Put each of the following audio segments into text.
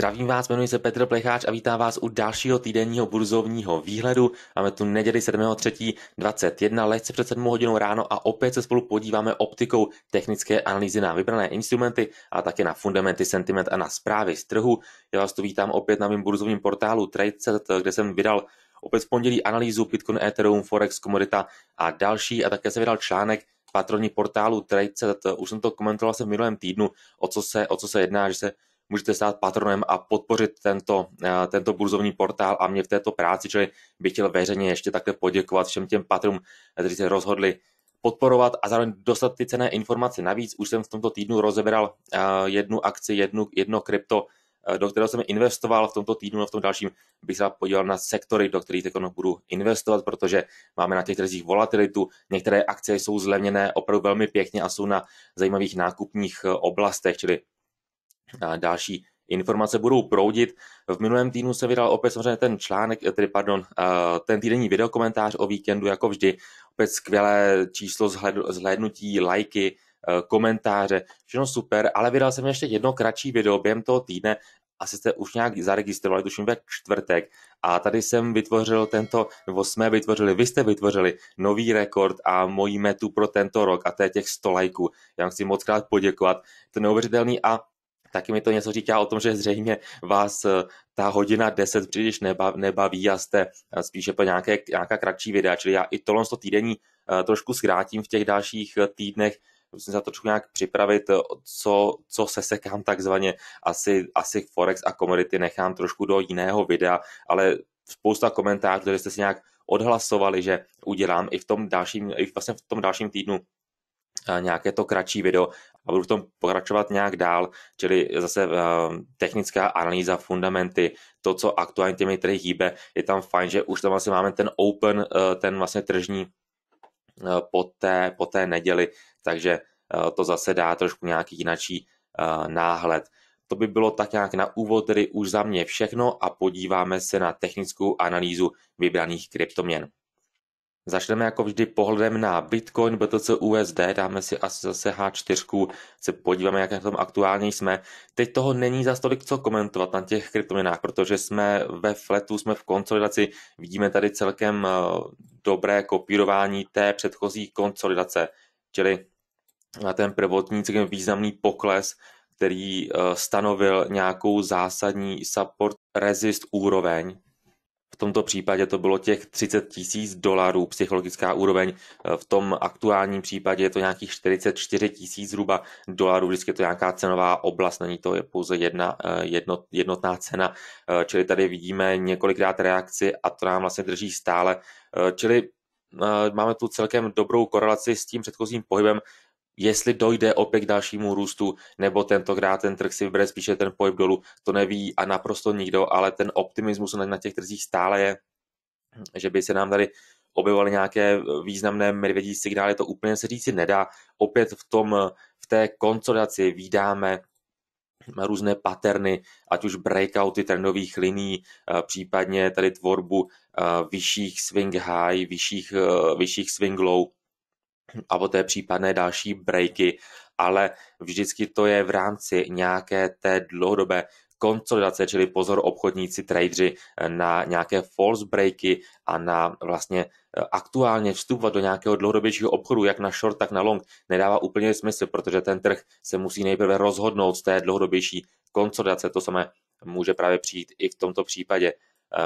Zdravím vás, jmenuji se Petr Plecháč a vítám vás u dalšího týdenního burzovního výhledu. Máme tu neděli 7.3.21, lehce před 7 hodinou ráno a opět se spolu podíváme optikou technické analýzy na vybrané instrumenty a také na fundamenty, sentiment a na zprávy z trhu. Já vás tu vítám opět na mém burzovním portálu Trade.cz, kde jsem vydal opět v pondělí analýzu Bitcoin, Ethereum, Forex, komodita a další a také se vydal článek patroni portálu Trade.cz, už jsem to komentoval se v minulém týdnu, o co se, o co se jedná, že se můžete stát patronem a podpořit tento, eh, tento burzovní portál a mě v této práci, čili bych chtěl veřejně ještě takhle poděkovat všem těm patronům, kteří se rozhodli podporovat a zároveň dostat ty cené informace. Navíc už jsem v tomto týdnu rozebral eh, jednu akci, jednu, jedno krypto, eh, do kterého jsem investoval v tomto týdnu a v tom dalším bych se podíval na sektory, do kterých teď budu investovat, protože máme na těch trzích volatilitu, některé akcie jsou zlevněné opravdu velmi pěkně a jsou na zajímavých nákupních oblastech, čili další informace budou proudit. V minulém týdnu se vydal opět samozřejmě ten článek, tedy pardon, eh, ten týdenní videokomentář o víkendu, jako vždy. Opět skvělé číslo zhlédnutí, lajky, eh, komentáře, všechno super, ale vydal jsem ještě jedno kratší video během toho týdne, asi jste už nějak zaregistrovali, tuším ve čtvrtek. A tady jsem vytvořil tento, nebo jsme vytvořili, vy jste vytvořili nový rekord a mojí metu pro tento rok a to je těch 100 lajků. Já vám chci moc krát poděkovat, to je neuvěřitelný a taky mi to něco říká o tom, že zřejmě vás eh, ta hodina 10 příliš nebaví a jste eh, spíše po nějaké, nějaká kratší videa, čili já i tohle to týdenní eh, trošku zkrátím v těch dalších týdnech, musím se trošku nějak připravit, co, co se sekám takzvaně, asi, asi Forex a komodity nechám trošku do jiného videa, ale spousta komentářů, které jste si nějak odhlasovali, že udělám i v tom dalším, i vlastně v tom dalším týdnu nějaké to kratší video a budu v tom pokračovat nějak dál, čili zase uh, technická analýza, fundamenty, to, co aktuálně těmi trhy hýbe, je tam fajn, že už tam vlastně máme ten open, uh, ten vlastně tržní uh, po té, po té neděli, takže uh, to zase dá trošku nějaký jinačí uh, náhled. To by bylo tak nějak na úvod, tedy už za mě všechno a podíváme se na technickou analýzu vybraných kryptoměn. Začneme jako vždy pohledem na Bitcoin, BTC, USD, dáme si asi zase H4, se podíváme, jak na tom aktuálně jsme. Teď toho není za tolik co komentovat na těch kryptoměnách, protože jsme ve fletu, jsme v konsolidaci, vidíme tady celkem eh, dobré kopírování té předchozí konsolidace, čili na eh, ten prvotní celkem významný pokles, který eh, stanovil nějakou zásadní support resist úroveň, tomto případě to bylo těch 30 tisíc dolarů psychologická úroveň, eh, v tom aktuálním případě je to nějakých 44 tisíc zhruba dolarů, vždycky je to nějaká cenová oblast, není to je pouze jedna eh, jednot, jednotná cena, eh, čili tady vidíme několikrát reakci a to nám vlastně drží stále, čili máme tu celkem dobrou korelaci s tím předchozím pohybem, jestli dojde opět k dalšímu růstu, nebo tentokrát ten trh si vybere spíše ten pohyb dolů, to neví a naprosto nikdo, ale ten optimismus na těch trzích stále je, že by se nám tady objevovaly nějaké významné medvědí signály, to úplně se říci nedá. Opět v, tom, v té konsolidaci vydáme různé paterny, ať už breakouty trendových liní, případně tady tvorbu eh, vyšších swing high, vyšších, eh, vyšších swing low, a poté případné další breaky, ale vždycky to je v rámci nějaké té dlouhodobé konsolidace, čili pozor obchodníci, tradeři eh, na nějaké false breaky a na vlastně eh, aktuálně vstupovat do nějakého dlouhodobějšího obchodu, jak na short, tak na long, nedává úplně smysl, protože ten trh se musí nejprve rozhodnout z té dlouhodobější konsolidace. To samé může právě přijít i v tomto případě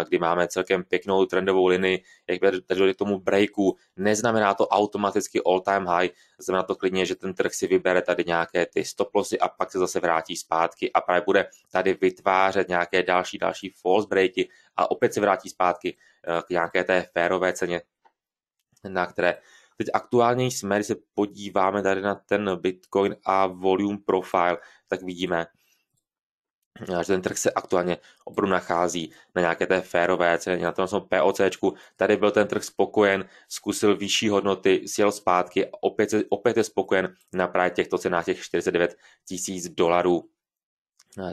kdy máme celkem pěknou trendovou linii, jak tady k tomu breaku, neznamená to automaticky all-time high, znamená to klidně, že ten trh si vybere tady nějaké ty stoplosy a pak se zase vrátí zpátky a právě bude tady vytvářet nějaké další, další false breaky a opět se vrátí zpátky eh, k nějaké té férové ceně, na které Teď aktuálně jsme, když se podíváme tady na ten Bitcoin a volume profile, tak vidíme, že ten trh se aktuálně opravdu nachází na nějaké té férové ceně, na tom POC. tady byl ten trh spokojen, zkusil vyšší hodnoty, sjel zpátky a opět, opět je spokojen na právě těchto cenách těch 49 tisíc dolarů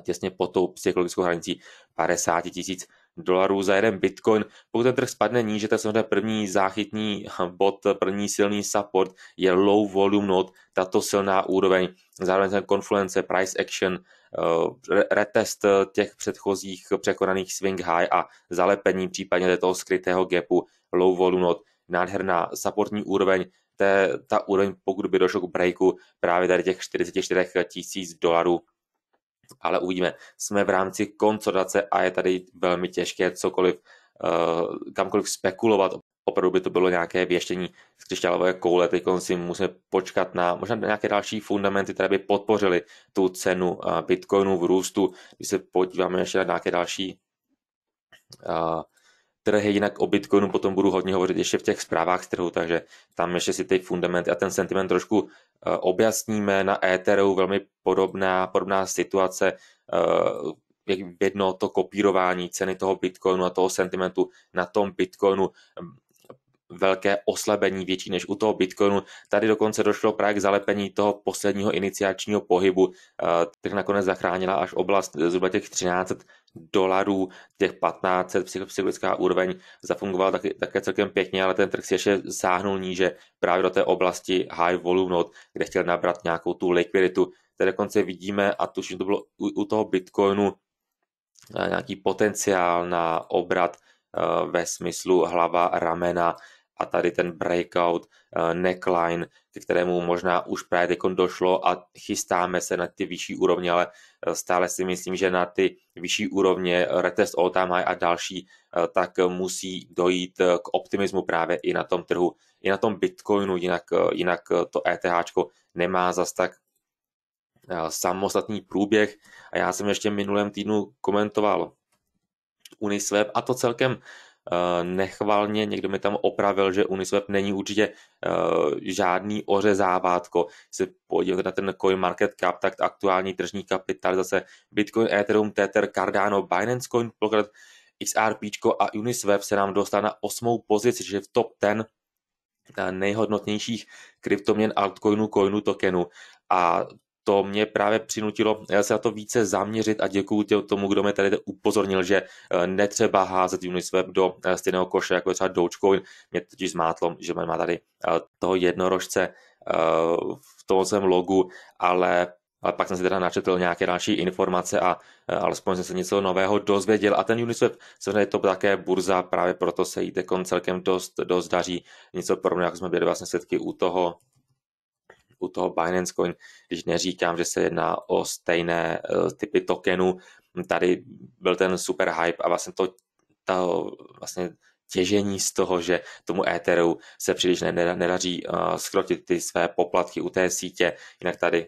těsně pod tou psychologickou hranicí 50 tisíc dolarů za jeden bitcoin. Pokud ten trh spadne níže, tak samozřejmě první záchytní bod, první silný support je low volume node, tato silná úroveň, zároveň ten konfluence, price action, Eh, retest eh, těch předchozích překonaných swing high a zalepení případně toho skrytého gapu low volume not, nádherná supportní úroveň, je ta úroveň, pokud by došlo k breaku právě tady těch 44 tisíc dolarů, ale uvidíme. Jsme v rámci konsolidace a je tady velmi těžké cokoliv, eh, kamkoliv spekulovat o opravdu by to bylo nějaké věštění z křišťálové koule, teď si musíme počkat na možná nějaké další fundamenty, které by podpořily tu cenu eh, bitcoinu v růstu. Když se podíváme ještě na nějaké další eh, trhy, jinak o Bitcoinu potom budu hodně hovořit ještě v těch zprávách z trhu, takže tam ještě si ty fundamenty a ten sentiment trošku eh, objasníme. Na Etheru. velmi podobná, podobná situace, jak jedno to kopírování ceny toho Bitcoinu a toho sentimentu na tom Bitcoinu velké oslabení, větší než u toho Bitcoinu. Tady dokonce došlo právě k zalepení toho posledního iniciačního pohybu, eh, který nakonec zachránila až oblast zhruba těch 13 dolarů, těch 1500 psychologická úroveň zafungovala taky, také celkem pěkně, ale ten trh si ještě sáhnul níže právě do té oblasti high volume note, kde chtěl nabrat nějakou tu likviditu. Tady dokonce vidíme, a tuším, to bylo u, u toho Bitcoinu, eh, nějaký potenciál na obrat eh, ve smyslu hlava, ramena, a tady ten breakout eh, neckline, ke kterému možná už právě teď došlo a chystáme se na ty vyšší úrovně, ale eh, stále si myslím, že na ty vyšší úrovně eh, retest all time high a další, tak musí dojít k optimismu právě i na tom trhu, i na tom Bitcoinu, jinak, jinak to ETH nemá zas tak samostatný průběh a já jsem ještě minulém týdnu komentoval Uniswap a to celkem Eh, nechvalně, někdo mi tam opravil, že Uniswap není určitě eh, žádný ořezávátko. Když se podíváte na ten CoinMarketCap, tak aktuální tržní zase Bitcoin, Ethereum, Tether, Cardano, Binance Coin, Polkadot, XRP a Uniswap se nám dostane na osmou pozici, že v top 10 eh, nejhodnotnějších kryptoměn altcoinů, coinů, tokenu. A to mě právě přinutilo eh, se na to více zaměřit a děkuji tě tomu, kdo mě tady upozornil, že eh, netřeba házet Uniswap do eh, stejného koše, jako je třeba Dogecoin. Mě totiž zmátlo, že má tady toho jednorožce v tom svém logu, ale ale pak jsem si teda načetl nějaké další informace a alespoň jsem se něco nového dozvěděl. A ten Uniswap, samozřejmě je to také burza, právě proto se jí celkem dost, dost daří. Něco podobného, jako jsme byli vlastně svědky u toho u toho Binance Coin, když neříkám, že se jedná o stejné e, typy tokenů, tady byl ten super hype a vlastně to, to vlastně těžení z toho, že tomu Etheru se příliš nedaří e, skrotit ty své poplatky u té sítě, jinak tady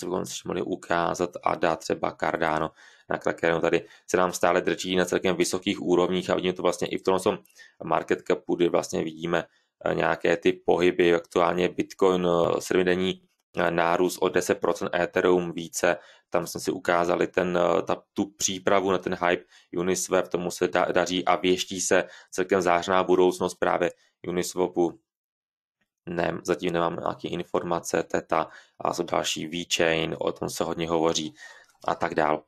co bychom si mohli ukázat a dát třeba Cardano, na Krakenu tady se nám stále drží na celkem vysokých úrovních a vidíme to vlastně i v tom market capu, kdy vlastně vidíme Eh, nějaké ty pohyby. Aktuálně Bitcoin eh, sedmidenní eh, nárůst o 10%, Ethereum více, tam jsme si ukázali ten, ta, tu přípravu na ten hype Uniswap, tomu se da, daří a věští se celkem zářná budoucnost právě Uniswapu. Ne, zatím nemám nějaké informace, TETA a jsou další VeChain, o tom se hodně hovoří a tak dál.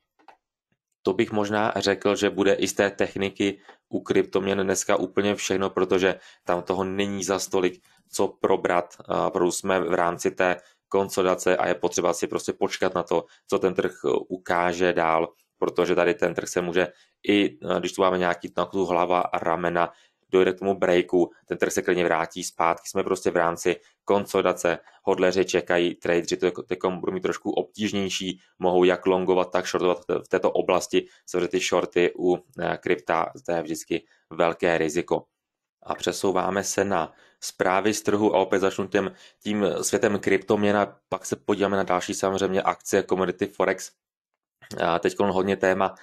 To bych možná řekl, že bude i z té techniky u kryptoměn dneska úplně všechno, protože tam toho není za stolik, co probrat. Opravdu jsme v rámci té konsolidace a je potřeba si prostě počkat na to, co ten trh e, ukáže dál, protože tady ten trh se může i, e, když tu máme nějaký tu hlava a ramena, dojde k tomu breaku, ten trh se klidně vrátí zpátky, jsme prostě v rámci konsolidace, hodleři čekají, traderi to je budou mít trošku obtížnější, mohou jak longovat, tak shortovat v této oblasti, protože ty shorty u eh, krypta, to je vždycky velké riziko. A přesouváme se na zprávy z trhu a opět začnu tím, tím světem kryptoměna, pak se podíváme na další samozřejmě akce, komodity, forex, Teď hodně téma,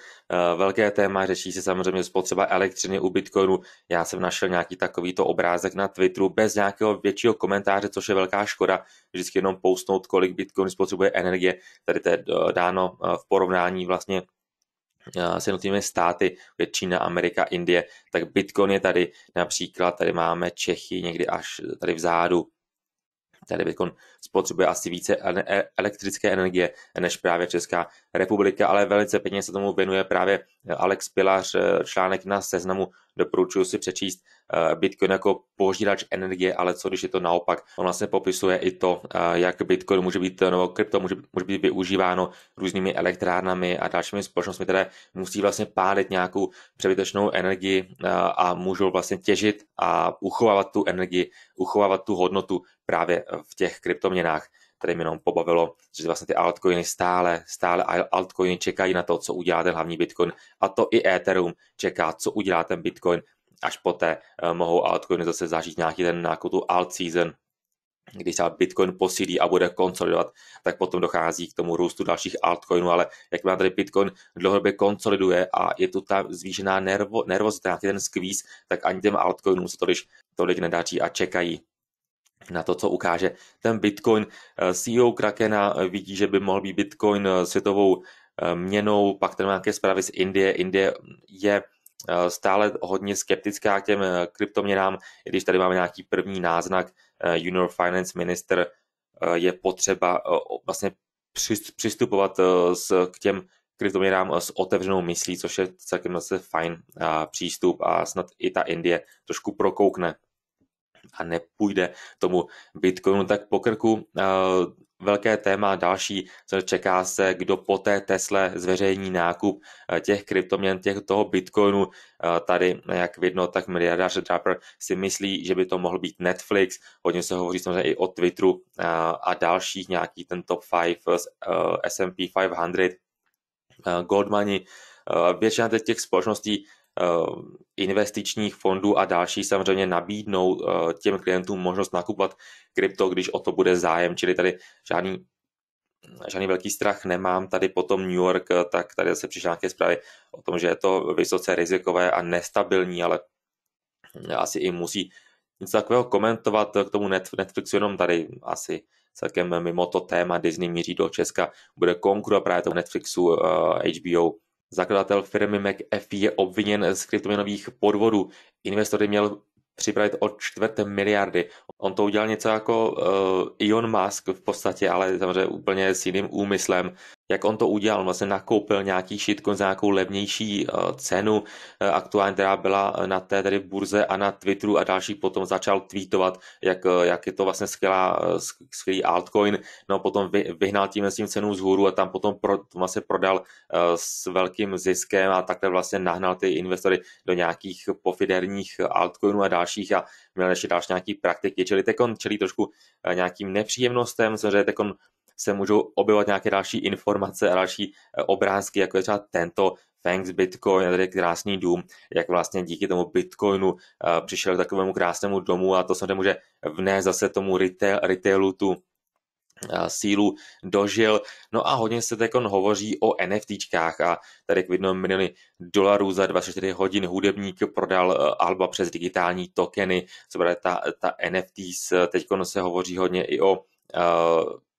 eh, velké téma, řeší se samozřejmě spotřeba elektřiny u Bitcoinu. Já jsem našel nějaký takovýto obrázek na Twitteru bez nějakého většího komentáře, což je velká škoda. Vždycky jenom postnout, kolik Bitcoin spotřebuje energie. Tady to je eh, dáno eh, v porovnání vlastně s jednotlivými státy, kde Čína, Amerika, Indie, tak Bitcoin je tady například, tady máme Čechy někdy až tady vzadu, tady Bitcoin spotřebuje asi více e- elektrické energie než právě Česká republika, ale velice pěkně se tomu věnuje právě Alex Pilař, e, článek na seznamu, doporučuji si přečíst e, Bitcoin jako požírač energie, ale co když je to naopak. On vlastně popisuje i to, jak Bitcoin může být, nebo krypto může, může být využíváno různými elektrárnami a dalšími společnostmi, které musí vlastně pálit nějakou přebytečnou energii a můžou vlastně těžit a uchovávat tu energii, uchovávat tu hodnotu právě v těch kryptoměnách kryptoměnách, Tady mě jenom pobavilo, že vlastně ty altcoiny stále, stále altcoiny čekají na to, co udělá ten hlavní Bitcoin. A to i Ethereum čeká, co udělá ten Bitcoin. Až poté eh, mohou altcoiny zase zažít nějaký ten nějakou tu alt season, když se Bitcoin posílí a bude konsolidovat, tak potom dochází k tomu růstu dalších altcoinů, ale jak má tady Bitcoin dlouhodobě konsoliduje a je tu ta zvýšená nervo, nervozita, ten squeeze, tak ani těm altcoinům se to když tolik nedáří a čekají na to, co ukáže ten Bitcoin. Eh, CEO Krakena eh, vidí, že by mohl být Bitcoin eh, světovou měnou, pak tam nějaké zprávy z Indie. Indie hm, je stále hodně skeptická k těm kryptoměnám, i když tady máme nějaký první náznak, junior finance minister je potřeba vlastně přistupovat k těm kryptoměnám s otevřenou myslí, což je celkem zase fajn přístup a snad i ta Indie trošku prokoukne a nepůjde tomu Bitcoinu tak po krku. Eh, velké téma další, co čeká se, kdo po té Tesle zveřejní nákup eh, těch kryptoměn, těch toho Bitcoinu. Eh, tady, jak vidno, tak miliardář Draper si myslí, že by to mohl být Netflix. Hodně se hovoří samozřejmě i o Twitteru a dalších, nějaký ten top 5 z S&P 500, Goldmany, většina těch společností Eh, investičních fondů a další samozřejmě nabídnou eh, těm klientům možnost nakupovat krypto, když o to bude zájem, čili tady žádný žádný velký strach nemám. Tady potom New York, eh, tak tady se přišly nějaké zprávy o tom, že je to vysoce rizikové a nestabilní, ale asi i musí něco takového komentovat k tomu Netflixu, jenom tady asi celkem mimo to téma Disney míří do Česka, bude konkurovat právě tomu Netflixu, HBO, Zakladatel firmy McAfee je obviněn z kryptoměnových podvodů. Investory měl připravit o čtvrt miliardy. On to udělal něco jako uh, Elon Musk v podstatě, ale samozřejmě úplně s jiným úmyslem jak on to udělal. Vlastně nakoupil nějaký shitcoin za nějakou levnější eh, cenu, eh, aktuálně, která byla na té tedy burze a na Twitteru a další potom začal tweetovat, jak, eh, jak je to vlastně skvělá, skvělý altcoin. No potom vy, vyhnal tím tím cenu z hůru a tam potom pro, vlastně prodal s velkým ziskem a takhle vlastně nahnal ty investory do nějakých pofiderních altcoinů a dalších a měl ještě další nějaký praktiky, čili tekon čelí trošku nějakým nepříjemnostem, samozřejmě tekon se můžou objevovat nějaké další informace a další eh, obrázky, jako je třeba tento Thanks Bitcoin, tady krásný dům, jak vlastně díky tomu Bitcoinu eh, přišel k takovému krásnému domu a to samozřejmě může vnést zase tomu retail, retailu tu eh, sílu dožil. No a hodně se teď hovoří o NFTčkách a tady k jednom miliony dolarů za 24 hodin hudebník prodal Alba přes digitální tokeny, co bude ta, ta NFT, teď se hovoří hodně i o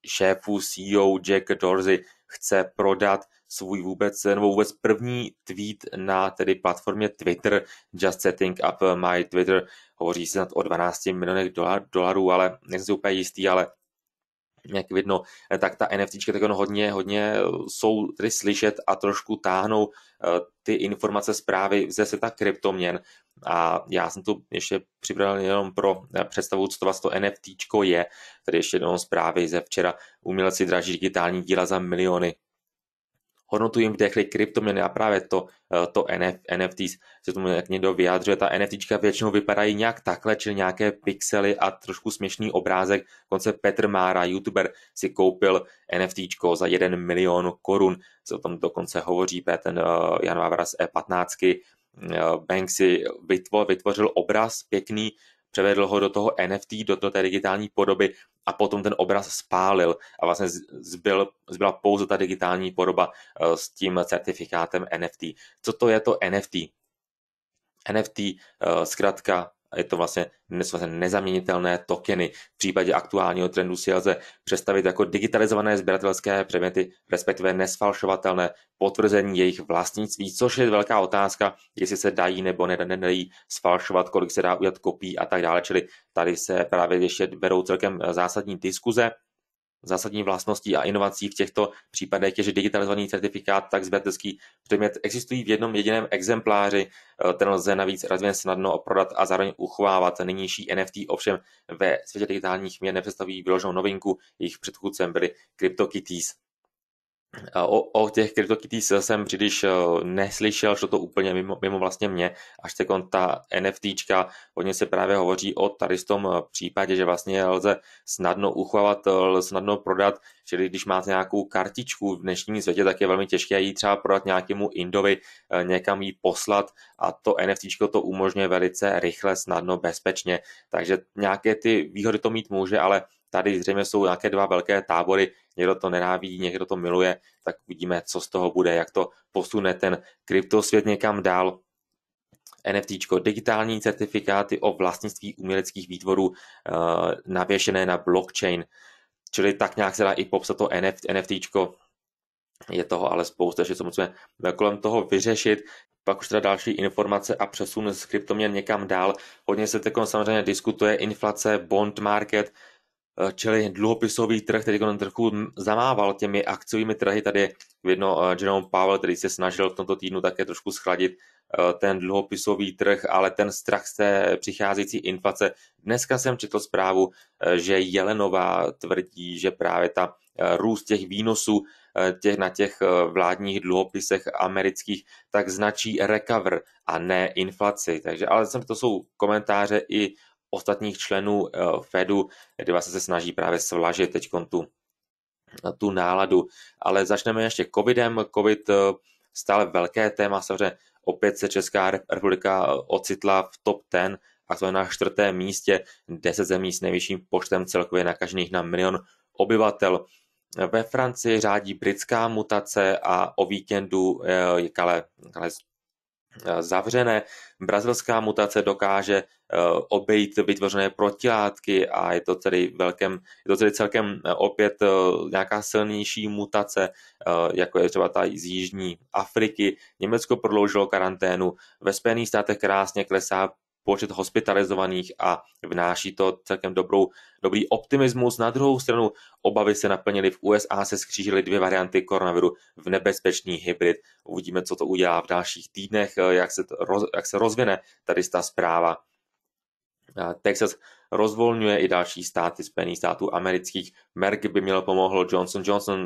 šéfu CEO Jack Dorsey chce prodat svůj vůbec, nebo vůbec první tweet na tedy platformě Twitter, Just Setting Up My Twitter, hovoří se nad o 12 milionech dolarů, ale nejsem si úplně jistý, ale jak vidno, eh, tak ta NFT tak ono hodně, hodně eh, jsou tedy slyšet a trošku táhnou eh, ty informace zprávy ze světa kryptoměn. A já jsem tu ještě připravil jenom pro představu, co to vlastně to NFT je. Tady ještě jednou zprávy ze včera. Umělci draží digitální díla za miliony hodnotu jim vdechly kryptoměny a právě to, eh, to NF, NFTs, se tomu jak někdo vyjadřuje, ta NFT většinou vypadají nějak takhle, čili nějaké pixely a trošku směšný obrázek. Konce Petr Mára, youtuber, si koupil NFT za 1 milion korun, se o tom dokonce hovoří ten eh, Jan Vávra z E15, eh, Banksy vytvořil obraz pěkný, převedl ho do toho NFT, do, do té digitální podoby a potom ten obraz spálil a vlastně zbyl, zbyla pouze ta digitální podoba eh, s tím certifikátem NFT. Co to je to NFT? NFT eh, zkrátka je to vlastně, dnes vlastně nezaměnitelné tokeny. V případě aktuálního trendu si lze představit jako digitalizované sběratelské předměty, respektive nesfalšovatelné potvrzení jejich vlastnictví, což je velká otázka, jestli se dají nebo nedají sfalšovat, kolik se dá udělat kopií a tak dále. Čili tady se právě ještě berou celkem zásadní diskuze. Zásadní vlastností a inovací v těchto případech je, že digitalizovaný certifikát tak zběratelský předmět existují v jednom jediném exempláři, eh, ten lze navíc relativně snadno prodat a zároveň uchovávat. Nynější NFT ovšem ve světě digitálních měn nepředstavují vyloženou novinku, jejich předchůdcem byly CryptoKitties. O, o těch CryptoKitties jsem příliš eh, neslyšel, že to úplně mimo, mimo vlastně mě, až teď ta NFTčka, o ně se právě hovoří o tady v tom eh, případě, že vlastně lze snadno uchovat, eh, lze snadno prodat, čili když máte nějakou kartičku v dnešním světě, tak je velmi těžké ji třeba prodat nějakému Indovi, někam ji poslat a to NFTčko to umožňuje velice rychle, snadno, bezpečně, takže nějaké ty výhody to mít může, ale Tady zřejmě jsou nějaké dva velké tábory, někdo to nenávidí, někdo to miluje, tak uvidíme, co z toho bude, jak to posune ten kryptosvět někam dál. NFT, digitální certifikáty o vlastnictví uměleckých výtvorů eh, navěšené na blockchain. Čili tak nějak se dá i popsat to NFT, NFTčko. Je toho ale spousta, že co musíme kolem toho vyřešit. Pak už teda další informace a přesun z kryptoměn někam dál. Hodně se teď samozřejmě diskutuje inflace, bond market, Eh, čili dluhopisový trh, který on trochu zamával těmi akciovými trhy. Tady vidno eh, Jerome Powell, který se snažil v tomto týdnu také trošku schladit eh, ten dluhopisový trh, ale ten strach z té přicházející inflace. Dneska jsem četl zprávu, že Jelenová tvrdí, že právě ta růst těch výnosů těch, na těch vládních dluhopisech amerických, tak značí recover a ne inflaci. Takže, ale to jsou komentáře i ostatních členů eh, Fedu, kdy vlastně se snaží právě svlažit teď tu, eh, tu náladu. Ale začneme ještě covidem. Covid eh, stále velké téma, samozřejmě opět se Česká republika ocitla v top 10 a to je na čtvrtém místě 10 zemí s nejvyšším počtem celkově nakažených na milion obyvatel. Ve Francii řádí britská mutace a o víkendu je kale, kale Eh, zavřené. Brazilská mutace dokáže eh, obejít vytvořené protilátky a je to tedy, velkém, je to tedy celkem eh, opět nějaká silnější mutace, jako je třeba ta z Jižní Afriky. Německo prodloužilo karanténu, ve Spojených státech krásně klesá počet hospitalizovaných a vnáší to celkem dobrou, dobrý optimismus. Na druhou stranu obavy se naplnily v USA, se skřížily dvě varianty koronaviru v nebezpečný hybrid. Uvidíme, co to udělá v dalších týdnech, jak se, roz, jak se rozvine tady ta zpráva. Texas rozvolňuje i další státy Spojených států amerických. Merck by měl pomohl, Johnson Johnson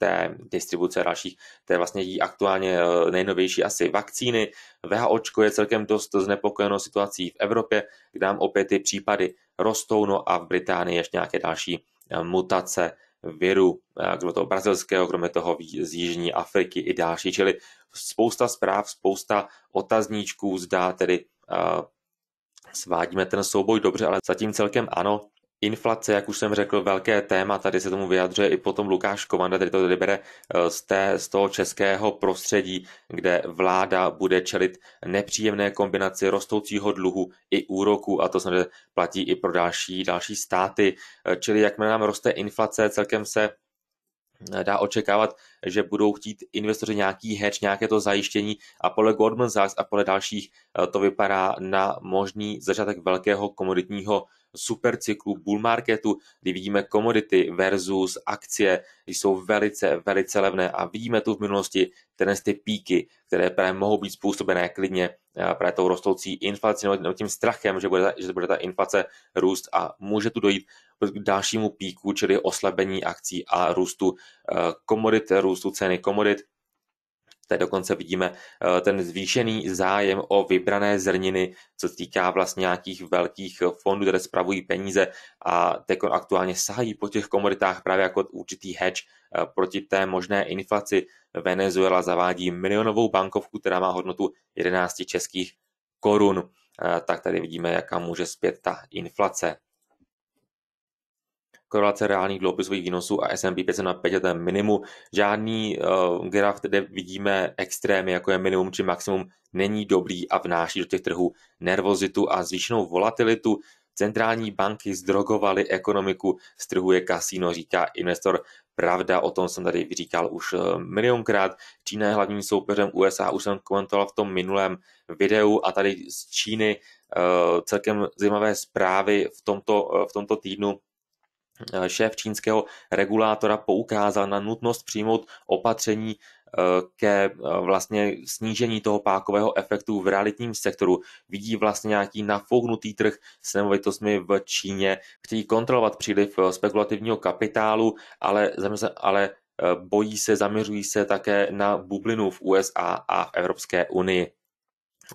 té distribuce dalších, té vlastně jí aktuálně eh, nejnovější asi vakcíny. VHOčko je celkem dost znepokojeno situací v Evropě, kde nám opět ty případy rostou, no a v Británii ještě nějaké další eh, mutace viru, eh, kromě toho brazilského, kromě toho z Jižní Afriky i další, čili spousta zpráv, spousta otazníčků, zdá tedy svádíme ten souboj dobře, ale zatím celkem ano, Inflace, jak už jsem řekl, velké téma, tady se tomu vyjadřuje i potom Lukáš Komanda, který to tady bere eh, z, té, z toho českého prostředí, kde vláda bude čelit nepříjemné kombinaci rostoucího dluhu i úroku a to samozřejmě platí i pro další, další státy. Eh, čili jakmile nám roste inflace, celkem se eh, dá očekávat, že budou chtít investoři nějaký hedge, nějaké to zajištění a podle Goldman Sachs a podle dalších to vypadá na možný začátek velkého komoditního supercyklu bull marketu, kdy vidíme komodity versus akcie, jsou velice, velice levné a vidíme tu v minulosti ten ty píky, které právě mohou být způsobené klidně eh, právě tou rostoucí inflací nebo tím strachem, že bude, že bude ta inflace růst a může tu dojít k dalšímu píku, čili oslabení akcí a růstu eh, komodit, růstu ceny komodit, Tady dokonce vidíme eh, ten zvýšený zájem o vybrané zrniny, co se týká vlastně nějakých velkých fondů, které spravují peníze a teď aktuálně sahají po těch komoditách právě jako určitý hedge eh, proti té možné inflaci. Venezuela zavádí milionovou bankovku, která má hodnotu 11 českých korun. Eh, tak tady vidíme, jaká může zpět ta inflace korelace reálných dluhopisových výnosů a S&P 500 na 5 je minimum. Žádný uh, graf, kde vidíme extrémy, jako je minimum či maximum, není dobrý a vnáší do těch trhů nervozitu a zvýšenou volatilitu. Centrální banky zdrogovaly ekonomiku, z trhu je kasíno, říká investor. Pravda, o tom jsem tady říkal už eh, milionkrát. Čína je hlavním soupeřem USA, už jsem komentoval v tom minulém videu a tady z Číny eh, celkem zajímavé zprávy v tomto, v tomto týdnu Eh, šéf čínského regulátora poukázal na nutnost přijmout opatření eh, ke eh, vlastně snížení toho pákového efektu v realitním sektoru. Vidí vlastně nějaký nafouknutý trh s nemovitostmi v Číně. Chtějí kontrolovat příliv spekulativního kapitálu, ale, ale bojí se, zaměřují se také na bublinu v USA a v Evropské unii.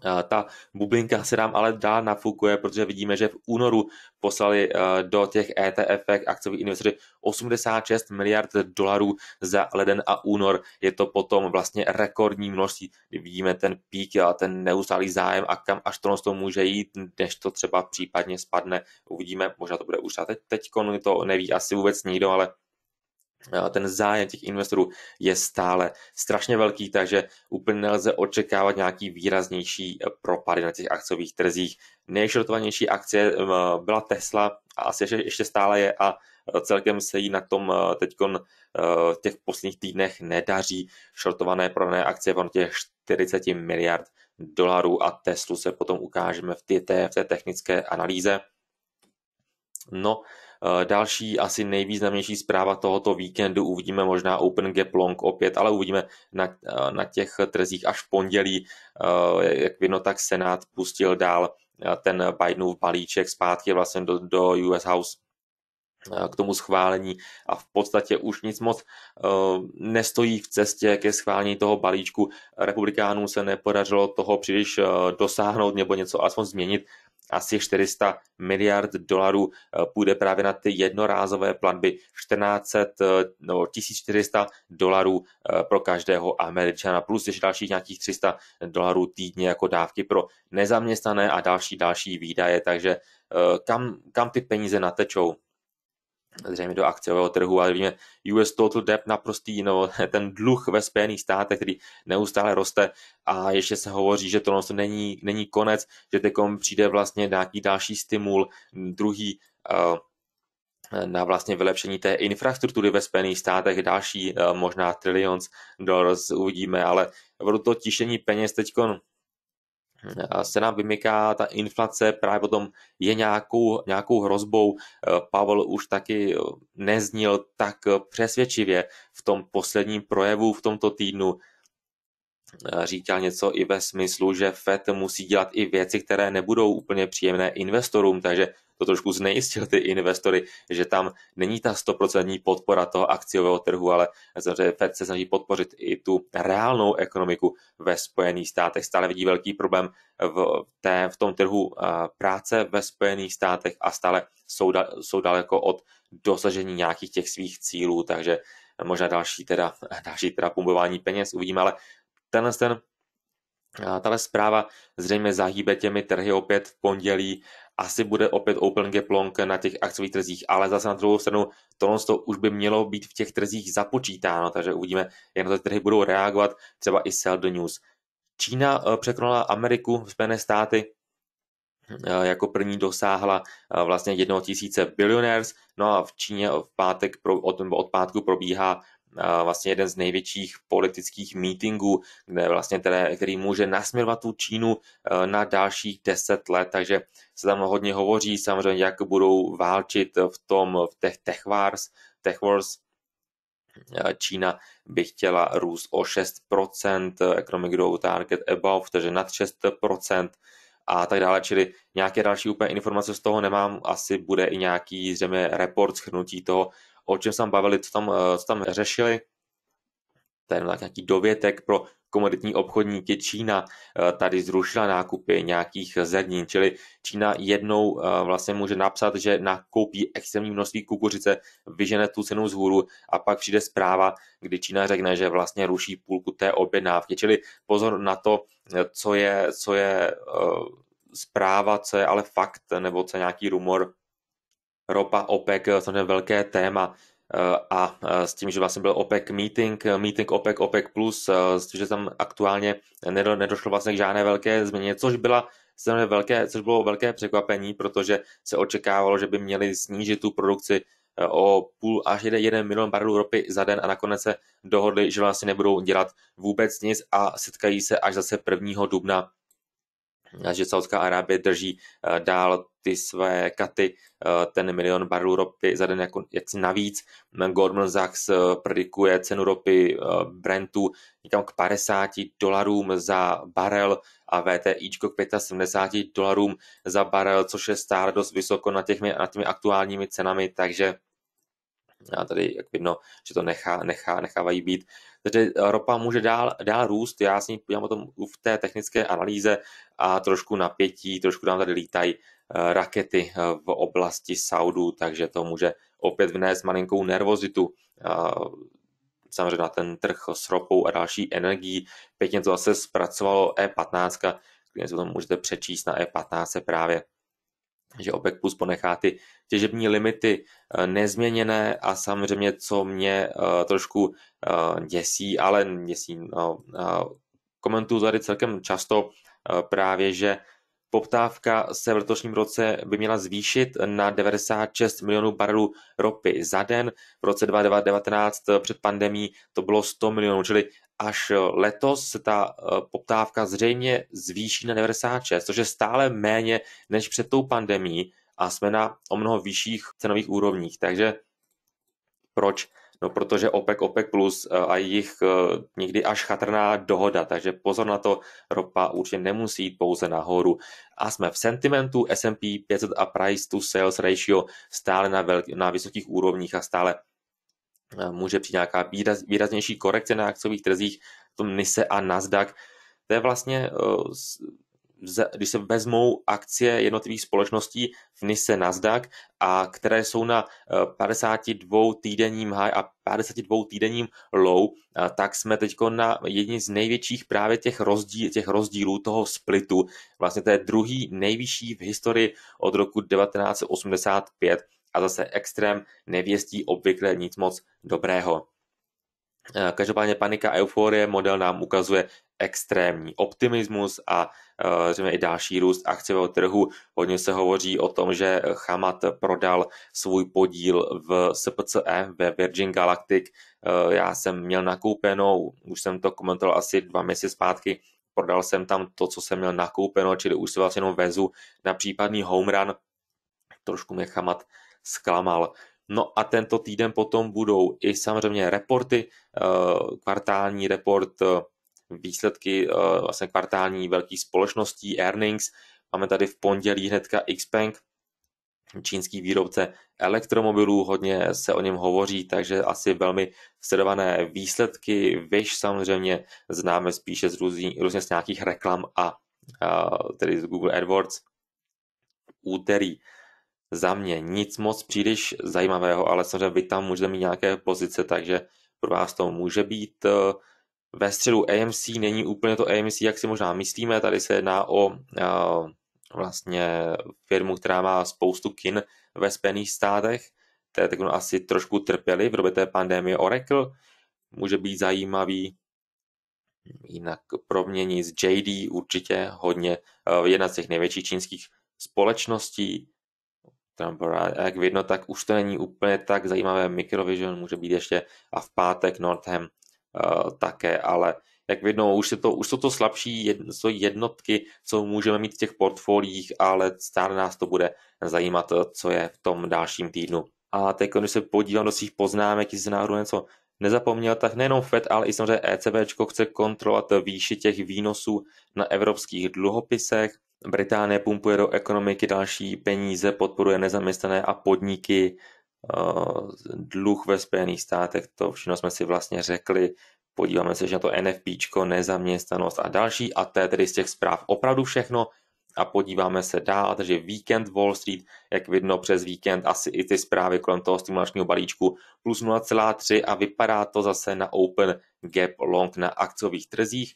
Ta bublinka se nám ale dál nafukuje, protože vidíme, že v únoru poslali eh, do těch ETF akciových investoři 86 miliard dolarů za leden a únor. Je to potom vlastně rekordní množství. Vidíme ten pík a ten neustálý zájem a kam až to může jít, než to třeba případně spadne. Uvidíme, možná to bude už teď, teď to neví asi vůbec nikdo, ale ten zájem těch investorů je stále strašně velký, takže úplně nelze očekávat nějaký výraznější eh, propady na těch akciových trzích. Nejšrotovanější akcie eh, byla Tesla a asi ještě stále je a eh, celkem se jí na tom teď v těch posledních týdnech nedaří. Šortované prodané akcie v těch 40 miliard dolarů a Teslu se potom ukážeme v té, v té technické analýze. No, Eh, další asi nejvýznamnější zpráva tohoto víkendu uvidíme možná Open Gap Long opět, ale uvidíme na, eh, na těch trzích až v pondělí, eh, jak vidno, tak Senát pustil dál ten Bidenův balíček zpátky vlastně do, do US House k tomu schválení a v podstatě už nic moc nestojí v cestě ke schválení toho balíčku. Republikánům se nepodařilo toho příliš dosáhnout nebo něco aspoň změnit, asi 400 miliard dolarů eh, půjde právě na ty jednorázové platby 1400, no, 1400 dolarů eh, pro každého Američana, plus ještě dalších nějakých 300 dolarů týdně jako dávky pro nezaměstnané a další další výdaje, takže eh, kam, kam ty peníze natečou? zřejmě do akciového trhu, ale víme, US Total Debt naprostý, no, ten dluh ve Spojených státech, který neustále roste a ještě se hovoří, že to no, není, není konec, že teď přijde vlastně nějaký další stimul, druhý eh, na vlastně vylepšení té infrastruktury ve Spojených státech další eh, možná trilions dolarů uvidíme, ale to tišení peněz teď se nám vymyká ta inflace, právě potom je nějakou, nějakou hrozbou. Pavel už taky neznil tak přesvědčivě v tom posledním projevu v tomto týdnu. Říkal něco i ve smyslu, že FED musí dělat i věci, které nebudou úplně příjemné investorům, takže to trošku znejistil ty investory, že tam není ta stoprocentní podpora toho akciového trhu, ale samozřejmě Fed se snaží podpořit i tu reálnou ekonomiku ve Spojených státech. Stále vidí velký problém v, té, v tom trhu eh, práce ve Spojených státech a stále jsou, da, jsou daleko od dosažení nějakých těch svých cílů, takže možná další teda, další teda pumpování peněz uvidíme, ale tenhle ten Tahle zpráva zřejmě zahýbe těmi trhy opět v pondělí. Asi bude opět open gap long na těch akciových trzích, ale zase na druhou stranu tohle to už by mělo být v těch trzích započítáno, takže uvidíme, jak na to trhy budou reagovat, třeba i sell the news. Čína eh, překonala Ameriku, Spojené státy, eh, jako první dosáhla eh, vlastně jednoho tisíce bilionářs, no a v Číně v pátek pro, od, od pátku probíhá vlastně jeden z největších politických mítingů, kde vlastně které, který může nasměrovat tu Čínu eh, na dalších deset let, takže se tam hodně hovoří samozřejmě, jak budou válčit v tom, v těch tech wars, tech wars eh, Čína by chtěla růst o 6%, economic growth target above, takže nad 6% a tak dále, čili nějaké další úplně informace z toho nemám, asi bude i nějaký zřejmě report schrnutí toho, o čem se tam bavili, co tam, eh, co tam řešili. Tady nějaký dovětek pro komoditní obchodníky. Čína eh, tady zrušila nákupy nějakých zrnin, čili Čína jednou eh, vlastně může napsat, že nakoupí extrémní množství kukuřice, vyžene tu cenu zhůru a pak přijde zpráva, kdy Čína řekne, že vlastně ruší půlku té objednávky. Čili pozor na to, co je, co je zpráva, co je ale fakt, nebo co je nějaký rumor, ropa, OPEC, eh, samozřejmě velké téma eh, a eh, s tím, že vlastně byl OPEC meeting, meeting OPEC, OPEC+, plus, že tam aktuálně nedo, nedošlo vlastně k žádné velké změně, což byla velké, což bylo velké překvapení, protože se očekávalo, že by měli snížit tu produkci o půl až jeden milion barelů ropy za den a nakonec se dohodli, že vlastně nebudou dělat vůbec nic a setkají se až zase 1. dubna že Saudská Arábie drží eh, dál ty své katy, eh, ten milion barů ropy za den jako, jaksi navíc. Goldman Sachs eh, predikuje cenu ropy Brentu někam k 50 dolarům za barel a VTI k 75 dolarům za barel, což je stále dost vysoko na těmi, na těmi aktuálními cenami, takže já tady, jak vidno, že to nechá, nechá, nechávají být. Takže ropa může dál, dál růst, já s ní podívám o tom v té technické analýze a trošku napětí, trošku nám tady lítají eh, rakety eh, v oblasti Saudu, takže to může opět vnést malinkou nervozitu eh, samozřejmě na ten trh s ropou a další energií. Pěkně to zase zpracovalo E15, když se to můžete přečíst na E15 právě že OPEC Plus ponechá ty těžební limity eh, nezměněné a samozřejmě, co mě eh, trošku eh, děsí, ale děsí, no, komentuju tady celkem často právě, že Poptávka se v letošním roce by měla zvýšit na 96 milionů barelů ropy za den. V roce 2019 před pandemí to bylo 100 milionů, čili až letos se ta eh, poptávka zřejmě zvýší na 96, což je stále méně než před tou pandemí a jsme na o mnoho vyšších cenových úrovních. Takže proč No protože OPEC, OPEC plus eh, a jich eh, někdy až chatrná dohoda, takže pozor na to, ropa určitě nemusí jít pouze nahoru. A jsme v sentimentu S&P 500 a price to sales ratio stále na, velký, na vysokých úrovních a stále eh, může přijít nějaká výraz, výraznější korekce na akciových trzích, v tom NISE a Nasdaq. To je vlastně když se vezmou akcie jednotlivých společností v NISE Nasdaq, a které jsou na 52 eh, týdenním high a 52 týdenním low, eh, tak jsme teď na jedni z největších právě těch, rozdíl, těch rozdílů toho splitu. Vlastně to je druhý nejvyšší v historii od roku 1985 a zase extrém nevěstí obvykle nic moc dobrého. Eh, každopádně panika euforie model nám ukazuje extrémní optimismus a Eh, řekněme i další růst akciového trhu. Hodně se hovoří o tom, že Chamat prodal svůj podíl v SPCE, ve Virgin Galactic. Eh, já jsem měl nakoupenou, už jsem to komentoval asi dva měsíce zpátky, prodal jsem tam to, co jsem měl nakoupeno, čili už se vlastně jenom vezu na případný home run. Trošku mě Chamat zklamal. No a tento týden potom budou i samozřejmě reporty, eh, kvartální report výsledky eh, vlastně kvartální velkých společností, earnings. Máme tady v pondělí hnedka Xpeng, čínský výrobce elektromobilů, hodně se o něm hovoří, takže asi velmi sledované výsledky, vyš samozřejmě známe spíše z různý, různě z nějakých reklam a, a tedy z Google AdWords. Úterý za mě nic moc příliš zajímavého, ale samozřejmě vy tam můžete mít nějaké pozice, takže pro vás to může být uh, ve středu AMC není úplně to AMC, jak si možná myslíme. Tady se jedná o uh, vlastně firmu, která má spoustu kin ve Spojených státech. které tak no, asi trošku trpěli v době té pandémie. Oracle. Může být zajímavý jinak mě z JD určitě hodně uh, jedna z těch největších čínských společností. Trump, jak vidno, tak už to není úplně tak zajímavé. Microvision může být ještě a v pátek Northam Eh, také, ale jak vidno, už, je to, už jsou to slabší jsou jednotky, co můžeme mít v těch portfoliích, ale stále nás to bude zajímat, eh, co je v tom dalším týdnu. A teď, když se podívám do svých poznámek, jestli se náhodou něco nezapomněl, tak nejenom FED, ale i samozřejmě ECB chce kontrolovat výši těch výnosů na evropských dluhopisech. Británie pumpuje do ekonomiky další peníze, podporuje nezaměstnané a podniky Eh, dluh ve Spojených státech, to všechno jsme si vlastně řekli, podíváme se že na to NFP, nezaměstnanost a další a to je tedy z těch zpráv opravdu všechno a podíváme se dál, takže víkend Wall Street, jak vidno přes víkend, asi i ty zprávy kolem toho stimulačního balíčku plus 0,3 a vypadá to zase na open gap long na akciových trzích.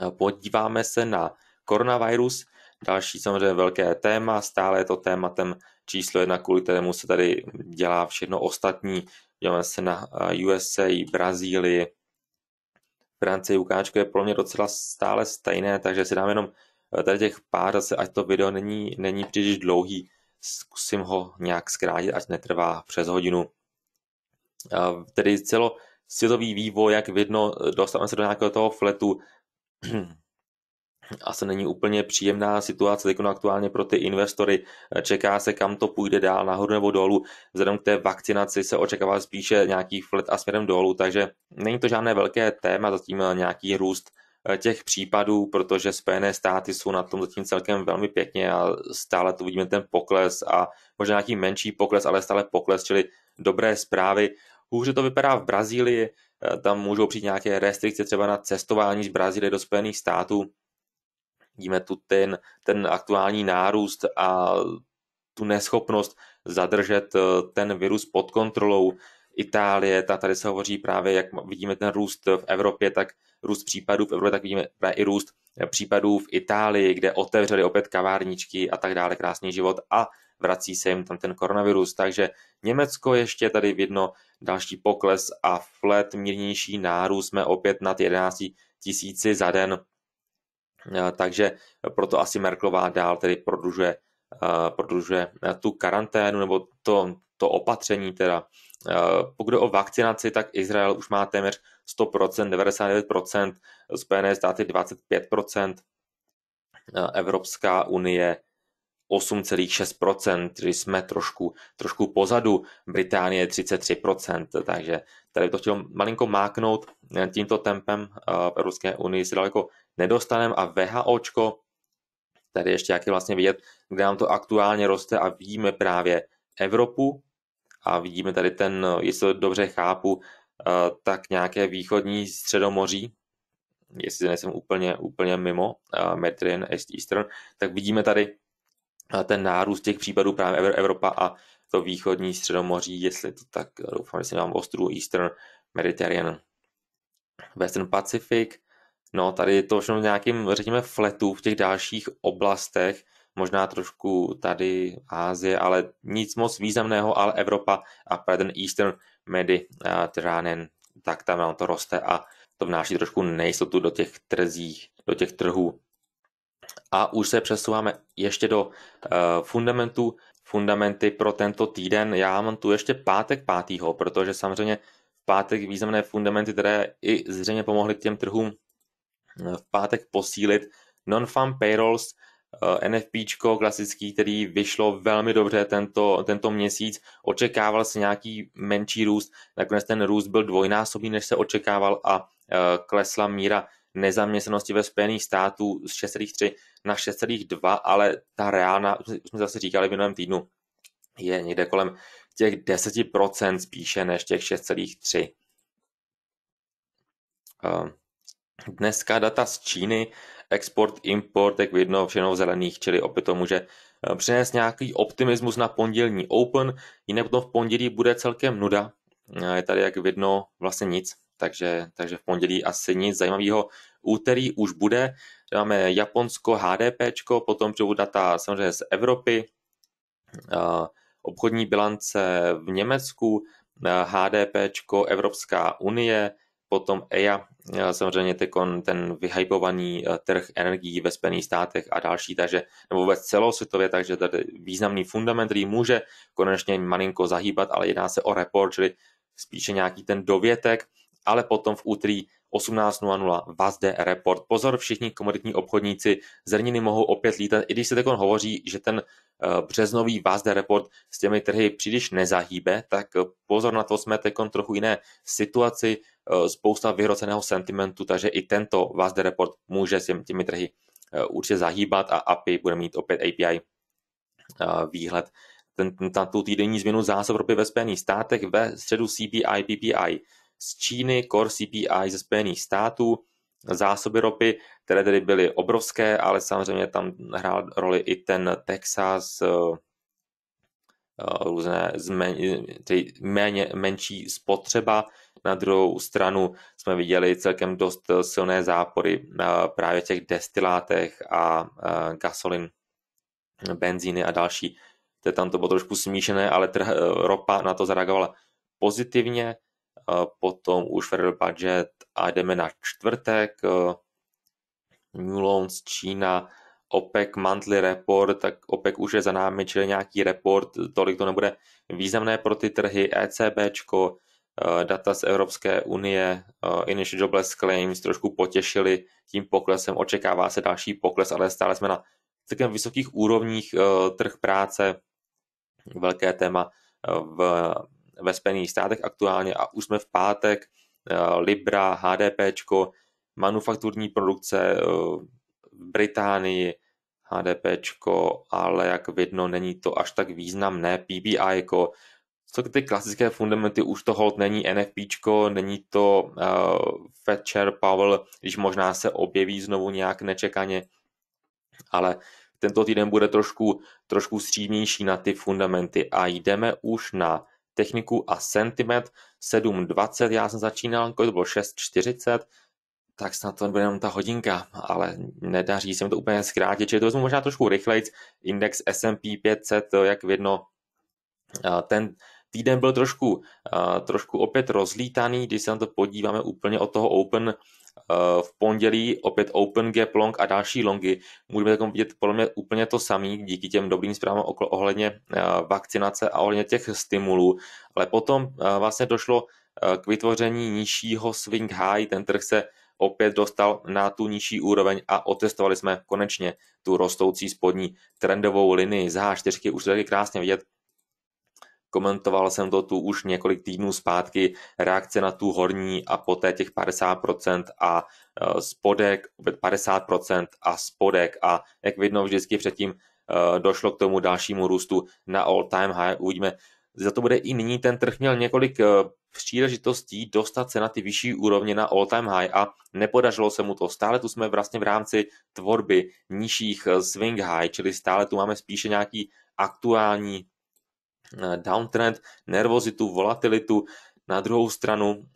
Eh, podíváme se na koronavirus, další samozřejmě velké téma, stále je to tématem číslo jedna, kvůli kterému se tady dělá všechno ostatní. Děláme se na eh, USA, Brazílii, Francii. ukáčku je pro mě docela stále stejné, takže si dám jenom eh, tady těch pár, zase, ať to video není, není příliš dlouhý, zkusím ho nějak zkrátit, ať netrvá přes hodinu. Eh, tedy celo světový vývoj, jak vidno, dostáváme se do nějakého toho fletu, asi není úplně příjemná situace jako aktuálně pro ty investory. Čeká se, kam to půjde dál, nahoru nebo dolů. Vzhledem k té vakcinaci se očekává spíše nějaký flet a směrem dolů, takže není to žádné velké téma, zatím nějaký růst eh, těch případů, protože Spojené státy jsou na tom zatím celkem velmi pěkně a stále tu vidíme ten pokles a možná nějaký menší pokles, ale stále pokles, čili dobré zprávy. Hůře to vypadá v Brazílii, eh, tam můžou přijít nějaké restrikce třeba na cestování z Brazílie do Spojených států, Vidíme tu ten, ten aktuální nárůst a tu neschopnost zadržet eh, ten virus pod kontrolou. Itálie, ta tady se hovoří právě, jak vidíme ten růst v Evropě, tak růst případů v Evropě, tak vidíme právě i růst případů v Itálii, kde otevřeli opět kavárničky a tak dále, krásný život a vrací se jim tam ten koronavirus. Takže Německo ještě tady vidno další pokles a flat mírnější nárůst. Jsme opět nad 11 tisíci za den. Eh, takže proto asi Merklová dál tedy prodlužuje, eh, prodlužuje eh, tu karanténu nebo to, to opatření teda. Pokud o vakcinaci, tak Izrael už má téměř 100%, 99%, Spojené státy 25%, Evropská unie 8,6%, tedy jsme trošku, trošku pozadu, Británie 33%, takže tady to chtěl malinko máknout tímto tempem v Evropské unii se daleko nedostaneme a VHOčko, tady ještě jak je vlastně vidět, kde nám to aktuálně roste a vidíme právě Evropu a vidíme tady ten, jestli to dobře chápu, eh, tak nějaké východní středomoří, jestli nejsem úplně, úplně mimo eh, East Eastern, tak vidíme tady eh, ten nárůst těch případů právě Evropa a to východní středomoří, jestli to tak doufám, jestli si ostrů Eastern Mediterranean, Western Pacific, No, tady je to všechno nějakým, řekněme, fletu v těch dalších oblastech, možná trošku tady Ázie, ale nic moc významného, ale Evropa a ten Eastern Mediterranean, tak tam nám to roste a to vnáší trošku nejistotu do těch trzích, do těch trhů. A už se přesouváme ještě do uh, e, fundamentů. Fundamenty pro tento týden, já mám tu ještě pátek pátýho, protože samozřejmě v pátek významné fundamenty, které i zřejmě pomohly těm trhům v pátek posílit. Non-farm payrolls, eh, NFP, klasický, který vyšlo velmi dobře tento, tento měsíc. Očekával se nějaký menší růst, nakonec ten růst byl dvojnásobný, než se očekával a eh, klesla míra nezaměstnanosti ve Spojených států z 6,3 na 6,2, ale ta reálna, jsme zase říkali v minulém týdnu, je někde kolem těch 10% spíše než těch 6,3. Dneska data z Číny, export, import, jak vidno, všechno v zelených, čili opět to může eh, přinést nějaký optimismus na pondělní Open, jinak potom v pondělí bude celkem nuda. Eh, je tady, jak vidno, vlastně nic, takže, takže v pondělí asi nic zajímavého. Úterý už bude, máme Japonsko, HDP, potom přijdu data samozřejmě z Evropy, eh, obchodní bilance v Německu, HDP, Evropská unie, Potom EIA, e, samozřejmě ten, ten vyhypovaný e, trh energií ve Spojených státech a další, takže nebo vůbec celosvětově, takže tady významný fundament, který může konečně malinko zahýbat, ale jedná se o report, čili spíše nějaký ten dovětek, ale potom v úterý 18.00 Vazde Report. Pozor, všichni komoditní obchodníci zrniny mohou opět lítat, i když se takon hovoří, že ten eh, březnový Vazde Report s těmi trhy příliš nezahýbe, tak eh, pozor na to, jsme takon trochu jiné situaci, eh, spousta vyhroceného sentimentu, takže i tento Vazde Report může s těmi trhy určitě zahýbat a API bude mít opět API výhled ten, ten, tu týdenní změnu zásob ropy ve Spojených státech ve středu CPI, PPI z Číny, Core CPI ze Spojených států, zásoby ropy, které tedy byly obrovské, ale samozřejmě tam hrál roli i ten Texas, eh, eh, různé zmen, tedy méně, menší spotřeba. Na druhou stranu jsme viděli celkem dost silné zápory eh, právě v těch destilátech a gasolin, benzíny a další. Teď tam to bylo trošku smíšené, ale trh, ropa na to zareagovala pozitivně potom už Federal Budget a jdeme na čtvrtek. Eh, New Loans Čína, OPEC Monthly Report, tak OPEC už je za námi, čili nějaký report, tolik to nebude významné pro ty trhy, ECBčko, eh, data z Evropské unie, eh, initial jobless claims trošku potěšili tím poklesem, očekává se další pokles, ale stále jsme na celkem vysokých úrovních trh práce, velké téma v ve Spojených státech aktuálně a už jsme v pátek, eh, Libra, HDP, manufakturní produkce eh, v Británii, HDP, ale jak vidno, není to až tak významné, PBI, co ty klasické fundamenty, už to hold není NFPčko, není to uh, eh, Fetcher, Powell, když možná se objeví znovu nějak nečekaně, ale tento týden bude trošku, trošku střídnější na ty fundamenty a jdeme už na techniku a sentiment 7.20, já jsem začínal, když to bylo 6.40, tak snad to bude jenom ta hodinka, ale nedaří se mi to úplně zkrátit, čili to vezmu možná trošku rychlejc, index S&P 500, jak vidno, ten týden byl trošku, trošku opět rozlítaný, když se na to podíváme úplně od toho open Eh, v pondělí opět Open Gap Long a další longy. můžeme takom vidět podle mě úplně to samé díky těm dobrým zprávám ohledně eh, vakcinace a ohledně těch stimulů. Ale potom eh, vlastně došlo k vytvoření nižšího swing high, ten trh se opět dostal na tu nižší úroveň a otestovali jsme konečně tu rostoucí spodní trendovou linii. Z H4 už taky krásně vidět Komentoval jsem to tu už několik týdnů zpátky, reakce na tu horní a poté těch 50% a e, spodek, 50% a spodek a jak vidno vždycky předtím e, došlo k tomu dalšímu růstu na all time high, uvidíme, za to bude i nyní ten trh měl několik e, příležitostí dostat se na ty vyšší úrovně na all time high a nepodařilo se mu to. Stále tu jsme vlastně v rámci tvorby nižších swing high, čili stále tu máme spíše nějaký aktuální downtrend, nervozitu, volatilitu. Na druhou stranu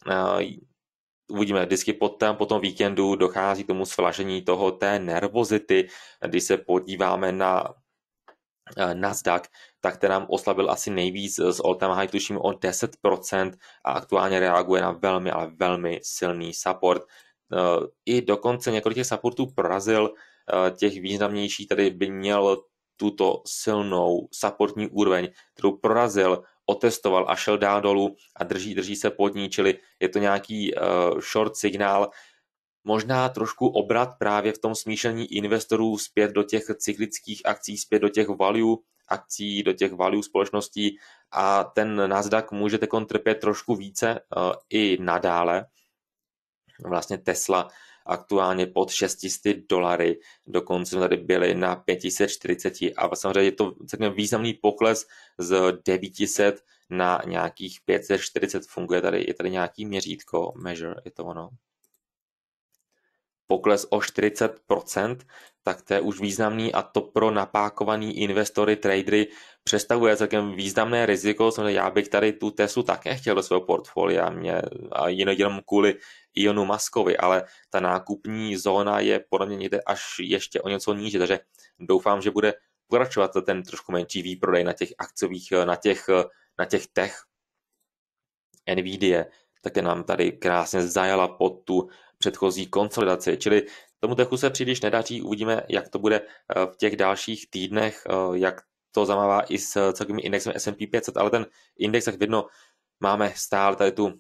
uvidíme vždycky po, tom, po tom víkendu dochází k tomu svlažení toho té nervozity, když se podíváme na Nasdaq, tak ten nám oslabil asi nejvíc s all-time high, tuším o 10% a aktuálně reaguje na velmi, ale velmi silný support. E, I dokonce několik těch supportů prorazil, e, těch významnějších tady by měl tuto silnou supportní úroveň, kterou prorazil, otestoval a šel dál dolů a drží, drží se pod ní, čili je to nějaký uh, short signál, možná trošku obrat právě v tom smíšení investorů zpět do těch cyklických akcí, zpět do těch value akcí, do těch value společností a ten Nasdaq může kontrpět trošku více uh, i nadále. Vlastně Tesla aktuálně pod 600 dolary, dokonce jsme tady byli na 540, A samozřejmě je to celkem významný pokles z 900 na nějakých 540, funguje tady, je tady nějaký měřítko, measure, je to ono pokles o 40 procent, tak to je už významný a to pro napákovaný investory, tradery představuje celkem významné riziko. Samozřejmě já bych tady tu Tesu také chtěl do svého portfolia mě, a jenom kvůli Ionu Maskovi, ale ta nákupní zóna je podle mě někde až ještě o něco níže, takže doufám, že bude pokračovat ten trošku menší výprodej na těch akciových, na těch, na těch tech. Nvidia také nám tady krásně zajala pod tu předchozí konsolidaci. Čili tomu techu se příliš nedaří, uvidíme, jak to bude eh, v těch dalších týdnech, eh, jak to zamává i s eh, celkovým indexem S&P 500, ale ten index, jak vidno, máme stále tady tu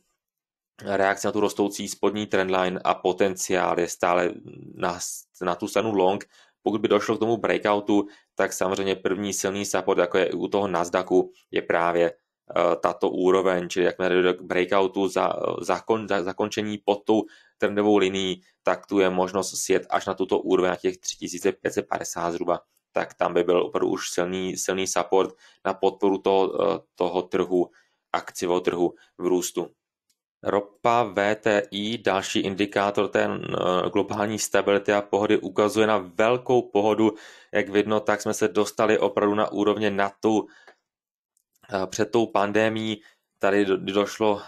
reakci na tu rostoucí spodní trendline a potenciál je stále na, na tu stranu long. Pokud by došlo k tomu breakoutu, tak samozřejmě první silný support, jako je u toho Nasdaqu, je právě Eh, tato úroveň, čili jak dojde k breakoutu za, zakon, za, zakončení pod tou trendovou linií, tak tu je možnost sjet až na tuto úroveň, na těch 3550 zhruba, tak tam by byl opravdu už silný, silný support na podporu toho, eh, toho trhu, akciového trhu v růstu. Ropa VTI, další indikátor té eh, globální stability a pohody, ukazuje na velkou pohodu. Jak vidno, tak jsme se dostali opravdu na úrovně na tu Eh, před tou pandémí tady došlo eh,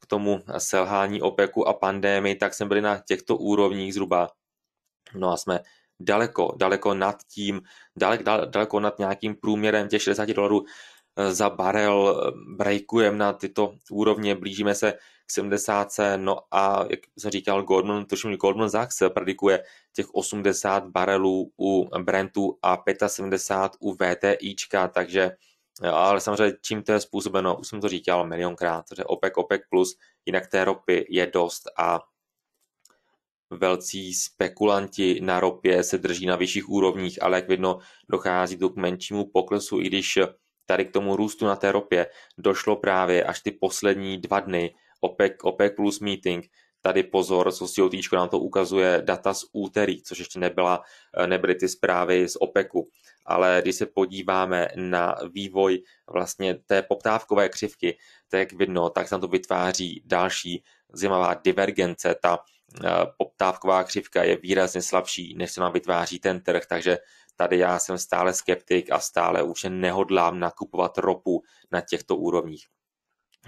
k tomu selhání OPECu a pandémii, tak jsme byli na těchto úrovních zhruba. No a jsme daleko, daleko nad tím, dalek, daleko nad nějakým průměrem těch 60 dolarů eh, za barel, breakujeme na tyto úrovně, blížíme se k 70, no a jak jsem říkal, Goldman, tuším, Goldman Sachs predikuje těch 80 barelů u Brentu a 75 u VTIčka, takže Jo, ale samozřejmě čím to je způsobeno, už jsem to říkal milionkrát, že OPEC, OPEC+, plus, jinak té ropy je dost a velcí spekulanti na ropě se drží na vyšších úrovních, ale jak vidno, dochází to k menšímu poklesu, i když tady k tomu růstu na té ropě došlo právě až ty poslední dva dny OPEC, OPEC plus meeting, Tady pozor, co si COTčko nám to ukazuje data z úterý, což ještě nebyla, eh, nebyly ty zprávy z OPEKu. Ale když se podíváme na vývoj vlastně té poptávkové křivky, tak jak vidno, tak se nám to vytváří další zajímavá divergence. Ta eh, poptávková křivka je výrazně slabší, než se nám vytváří ten trh, takže tady já jsem stále skeptik a stále už nehodlám nakupovat ropu na těchto úrovních.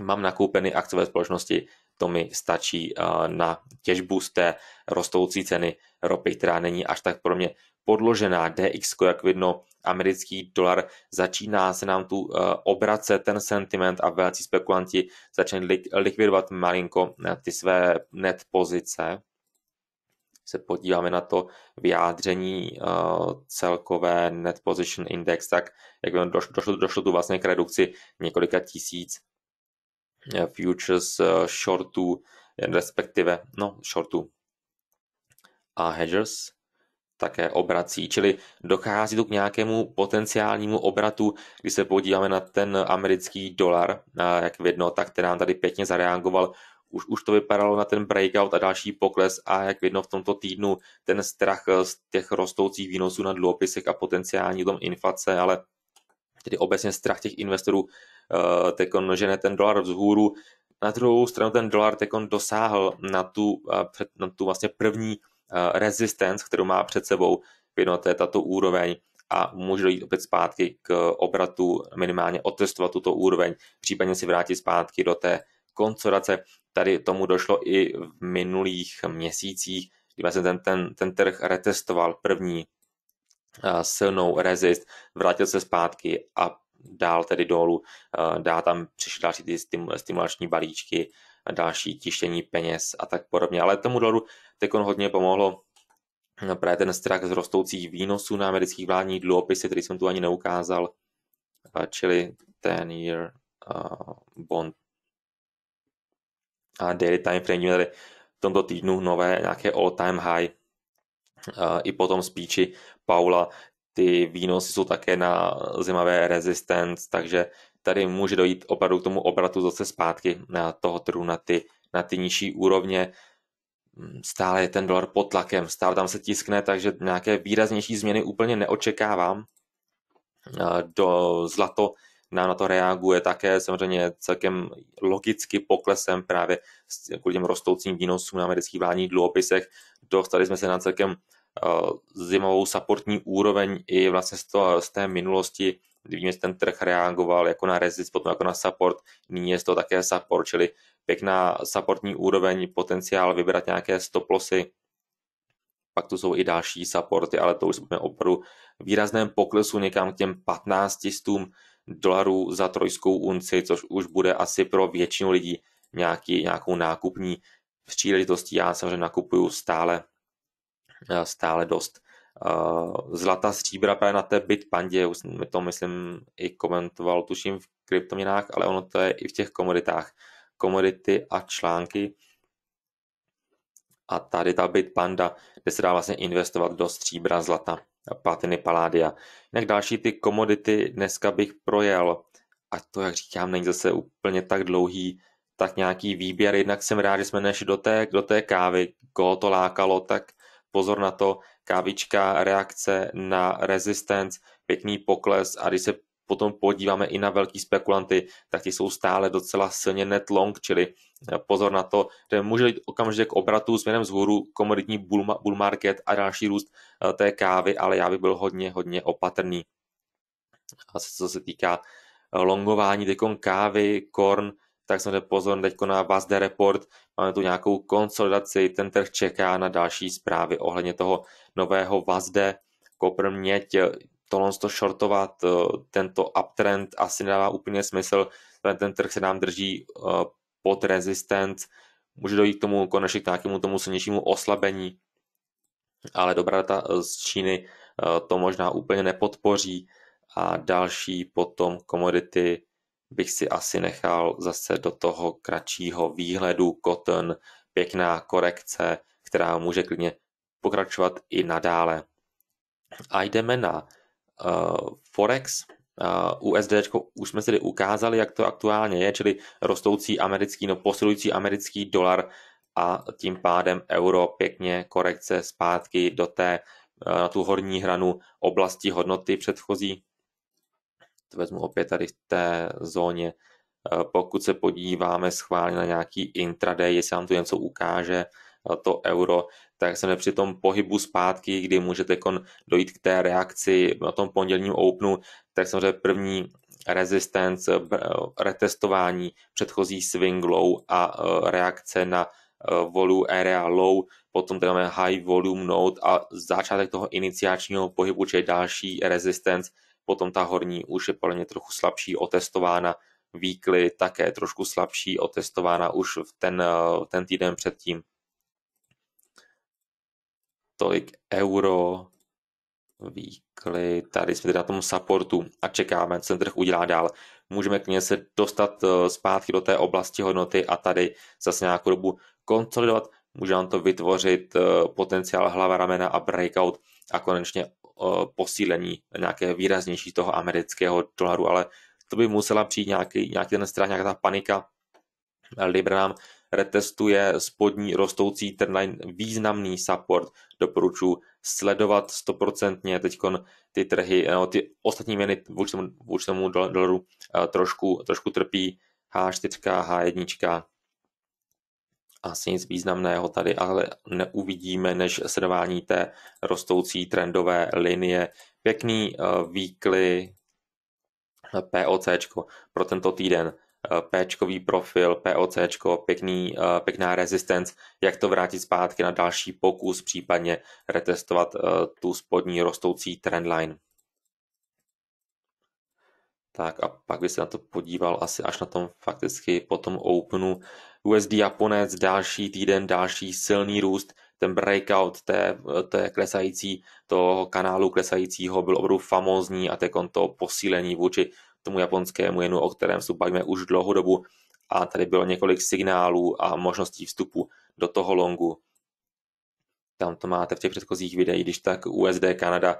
Mám nakoupeny akciové společnosti to mi stačí eh, na těžbu z té rostoucí ceny ropy, která není až tak pro mě podložená. DX, jak vidno, americký dolar začíná se nám tu eh, obracet ten sentiment a velcí spekulanti začali likvidovat malinko eh, ty své net pozice. Se podíváme na to vyjádření celkové net position index, tak jak došlo došlo, došlo tu vlastně k redukci několika tisíc Eh, futures eh, shortů, eh, respektive, no, shortů a hedgers také obrací, čili dochází tu k nějakému potenciálnímu obratu, když se podíváme na ten americký dolar, jak vidno, tak ten nám tady pěkně zareagoval už, už to vypadalo na ten breakout a další pokles a jak vidno v tomto týdnu ten strach z těch rostoucích výnosů na dluhopisech a potenciální tom inflace, ale tedy obecně strach těch investorů Eh, teď ne ten dolar vzhůru. Na druhou stranu ten dolar tekon dosáhl na tu, eh, na tu vlastně první eh, rezistence, kterou má před sebou, v jednoté tato úroveň a může dojít opět zpátky k obratu, minimálně otestovat tuto úroveň, případně si vrátit zpátky do té koncorace. Tady tomu došlo i v minulých měsících, kdy vlastně ten, ten, ten trh retestoval první silnou rezist, vrátil se zpátky a dál tedy dolů, eh, dá tam přišli další ty stimulační balíčky, další tištění peněz a tak podobně. Ale tomu dolaru tekon hodně pomohlo no, právě ten strach z rostoucích výnosů na amerických vládních dluhopisy, který jsem tu ani neukázal, eh, čili ten year eh, bond a daily time frame tady v tomto týdnu nové nějaké all time high i potom tom spíči Paula, ty výnosy jsou také na zimavé resistance, takže tady může dojít opravdu k tomu obratu zase zpátky na toho trhu na ty, na ty nižší úrovně. Hmm, stále je ten dolar pod tlakem, stále tam se tiskne, takže nějaké výraznější změny úplně neočekávám. Do zlato nám na to reaguje také samozřejmě celkem logicky poklesem právě kvůli těm rostoucím výnosům na amerických vládních dluhopisech. Dostali jsme se na celkem Eh, zimovou supportní úroveň i vlastně z, toho, z té minulosti, kdy víme, že ten trh reagoval jako na rezist, potom jako na support, nyní je to také support, čili pěkná supportní úroveň, potenciál vybrat nějaké stoplosy, pak tu jsou i další supporty, ale to už jsme opravdu výrazném poklesu někam k těm 15 dolarů za trojskou unci, což už bude asi pro většinu lidí nějaký, nějakou nákupní příležitostí. Já samozřejmě nakupuju stále Eh, stále dost. Eh, zlata stříbra právě na té bit pandě, už to myslím i komentoval, tuším v kryptoměnách, ale ono to je i v těch komoditách. Komodity a články a tady ta bit panda, kde se dá vlastně investovat do stříbra, zlata, platiny, paládia. Jinak další ty komodity dneska bych projel, a to, jak říkám, není zase úplně tak dlouhý, tak nějaký výběr. Jednak jsem rád, že jsme nešli do té, do té kávy, koho to lákalo, tak pozor na to, kávička, reakce na rezistence, pěkný pokles a když se potom podíváme i na velký spekulanty, tak ti jsou stále docela silně net long, čili eh, pozor na to, že může jít okamžitě k obratu směrem vzhůru komoditní bull, bull market a další růst eh, té kávy, ale já bych byl hodně, hodně opatrný. A co se týká eh, longování dekon kávy, korn, tak jsme pozor teď na VASD report. Máme tu nějakou konsolidaci, ten trh čeká na další zprávy ohledně toho nového Vazde. Kopr měď, eh, tohle to shortovat, eh, tento uptrend asi nedává úplně smysl. Ten, ten trh se nám drží eh, pod resistent, může dojít k tomu konečně k nějakému tomu silnějšímu oslabení, ale dobrá data z Číny to možná úplně nepodpoří a další potom komodity bych si asi nechal zase do toho kratšího výhledu Koten pěkná korekce, která může klidně pokračovat i nadále. A jdeme na uh, Forex. Uh, eh, USD už jsme si ukázali, jak to aktuálně je, čili rostoucí americký, no posilující americký dolar a tím pádem euro pěkně korekce zpátky do té, eh, na tu horní hranu oblasti hodnoty předchozí vezmu opět tady v té zóně, e, pokud se podíváme schválně na nějaký intraday, jestli vám tu něco ukáže, e, to euro, tak se při tom pohybu zpátky, kdy můžete kon dojít k té reakci na tom pondělním openu, tak samozřejmě první resistance, e, retestování, předchozí swing low a reakce na volu area low, potom tady máme high volume node a začátek toho iniciačního pohybu, či další resistance, potom ta horní už je plně trochu slabší, otestována, výkly také trošku slabší, otestována už v ten, eh, ten týden předtím. Tolik euro, výkly tady jsme teda na tom supportu a čekáme, co ten trh udělá dál. Můžeme k se dostat eh, zpátky do té oblasti hodnoty a tady zase nějakou dobu konsolidovat. Může nám to vytvořit eh, potenciál hlava ramena a breakout a konečně Eh, posílení nějaké výraznější toho amerického dolaru, ale to by musela přijít nějaký, nějaký ten strach, nějaká ta panika. Libra nám retestuje spodní rostoucí trendline, významný support, doporučuji sledovat stoprocentně teď ty trhy, no, ty ostatní měny vůči tomu, vůči tomu dolaru eh, trošku, trošku trpí H4, H1, asi nic významného tady ale neuvidíme než sledování té rostoucí trendové linie. Pěkný eh, výkly eh, POC pro tento týden. Eh, Pčkový profil, POC, pěkný, pěkná rezistence, jak to vrátit zpátky na další pokus, případně retestovat tu spodní rostoucí trendline. Tak a pak by se na to podíval asi až na tom fakticky po tom openu. USD Japonec další týden, další silný růst, ten breakout té, té klesající, toho kanálu klesajícího byl opravdu famózní a tekon to posílení vůči tomu japonskému jenu, o kterém se bavíme už dlouhou dobu a tady bylo několik signálů a možností vstupu do toho longu. Tam to máte v těch předchozích videích, když tak USD Kanada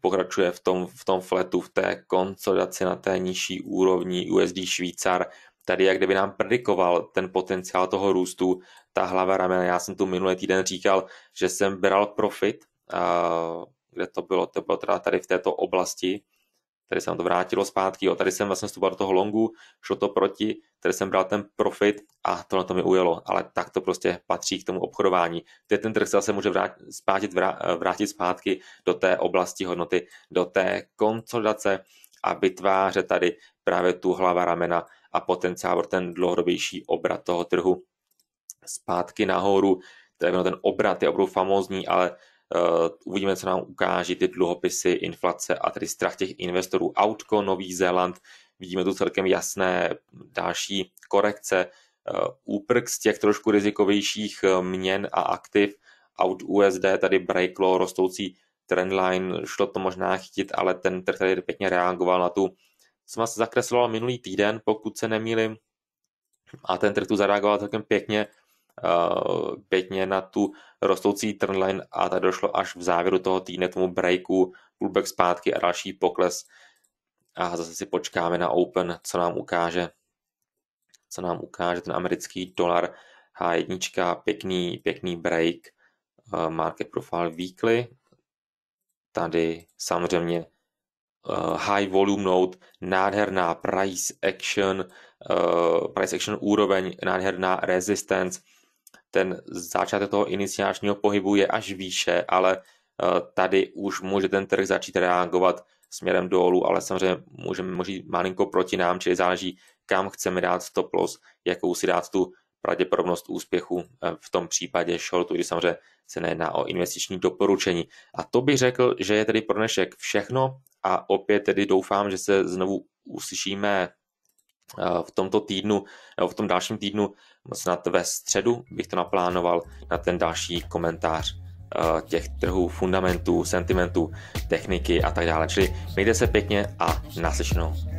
pokračuje v tom, v tom fletu, v té konsolidaci na té nižší úrovni USD Švýcar tady jak kdyby nám predikoval ten potenciál toho růstu, ta hlava ramena. Já jsem tu minulý týden říkal, že jsem bral profit, kde to bylo, to bylo teda tady v této oblasti, tady se to vrátilo zpátky, jo. tady jsem vlastně vstupoval do toho longu, šlo to proti, tady jsem bral ten profit a tohle to mi ujelo, ale tak to prostě patří k tomu obchodování. Teď ten trh se zase může vrátit, zpátit, vrátit zpátky do té oblasti hodnoty, do té konsolidace a vytvářet tady právě tu hlava ramena a potenciál pro ten dlouhodobější obrat toho trhu. Zpátky nahoru, tedy ten obrat je opravdu famózní, ale Uh, uvidíme, co nám ukáží ty dluhopisy, inflace a tedy strach těch investorů. Outko, Nový Zéland, vidíme tu celkem jasné další korekce, uh, úprk z těch trošku rizikovějších eh, měn a aktiv, out USD, tady breaklo, rostoucí trendline, šlo to možná chytit, ale ten trh tady pěkně reagoval na tu se zakresloval minulý týden, pokud se nemýlim, a ten trh tu zareagoval celkem pěkně, eh, pěkně na tu rostoucí trendline a tady došlo až v závěru toho týdne tomu breaku, pullback zpátky a další pokles a zase si počkáme na Open, co nám ukáže co nám ukáže ten americký dolar H1, pěkný, pěkný break, eh, market profile weekly, tady samozřejmě Eh, high volume note, nádherná price action, eh, price action úroveň, nádherná resistance. Ten začátek toho iniciačního pohybu je až výše, ale eh, tady už může ten trh začít reagovat směrem dolů, ale samozřejmě můžeme možná malinko proti nám, čili záleží, kam chceme dát stop loss, jakou si dát tu pravděpodobnost úspěchu eh, v tom případě shortu, kdy samozřejmě se nejedná o investiční doporučení. A to bych řekl, že je tedy pro dnešek všechno a opět tedy doufám, že se znovu uslyšíme eh, v tomto týdnu, nebo eh, v tom dalším týdnu, snad ve středu bych to naplánoval na ten další komentář těch trhů, fundamentů, sentimentů, techniky a tak dále. Čili mějte se pěkně a naslyšenou.